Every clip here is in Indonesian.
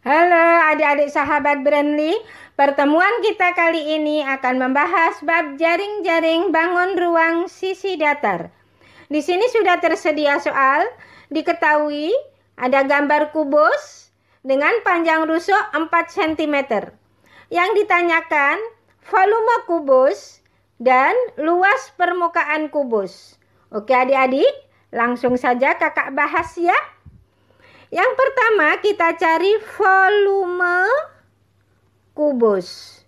Halo adik-adik sahabat Brandly, pertemuan kita kali ini akan membahas bab jaring-jaring bangun ruang sisi datar. Di sini sudah tersedia soal, diketahui ada gambar kubus dengan panjang rusuk 4 cm. Yang ditanyakan volume kubus dan luas permukaan kubus. Oke adik-adik, langsung saja kakak bahas ya. Yang pertama kita cari volume kubus.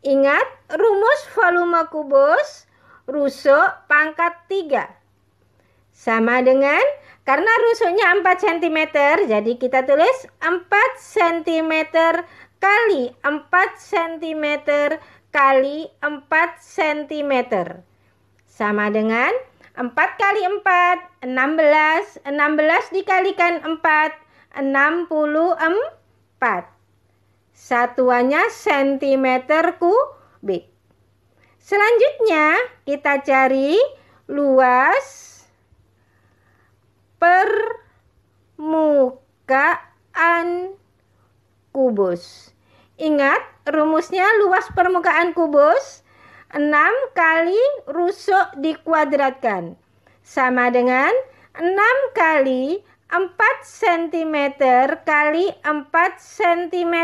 Ingat rumus volume kubus rusuk pangkat 3. Sama dengan karena rusuknya 4 cm, jadi kita tulis 4 cm kali 4 cm kali 4 cm. Sama dengan 4 kali 4, 16. 16 dikalikan 4, 64. Satuannya cm kubik. Selanjutnya kita cari luas permukaan kubus. Ingat rumusnya luas permukaan kubus 6 kali rusuk dikuadratkan sama dengan 6 kali 4 cm kali 4 cm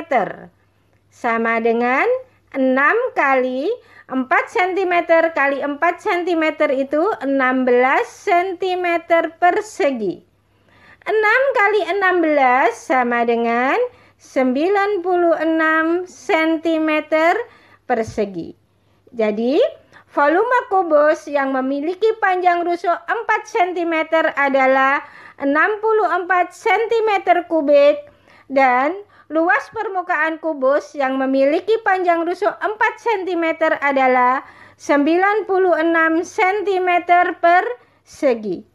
sama dengan 6 kali 4 cm kali 4 cm itu 16 cm persegi. 6 kali 16 sama dengan 96 cm persegi. Jadi, volume kubus yang memiliki panjang rusuk 4 cm adalah 64 cm kubik dan luas permukaan kubus yang memiliki panjang rusuk 4 cm adalah 96 cm persegi.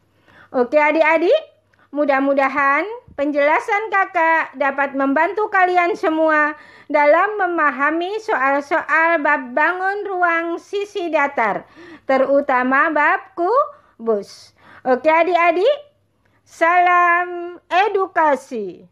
Oke adik-adik, Mudah-mudahan penjelasan kakak dapat membantu kalian semua dalam memahami soal-soal bab bangun ruang sisi datar, terutama bab kubus. Oke adik-adik, salam edukasi.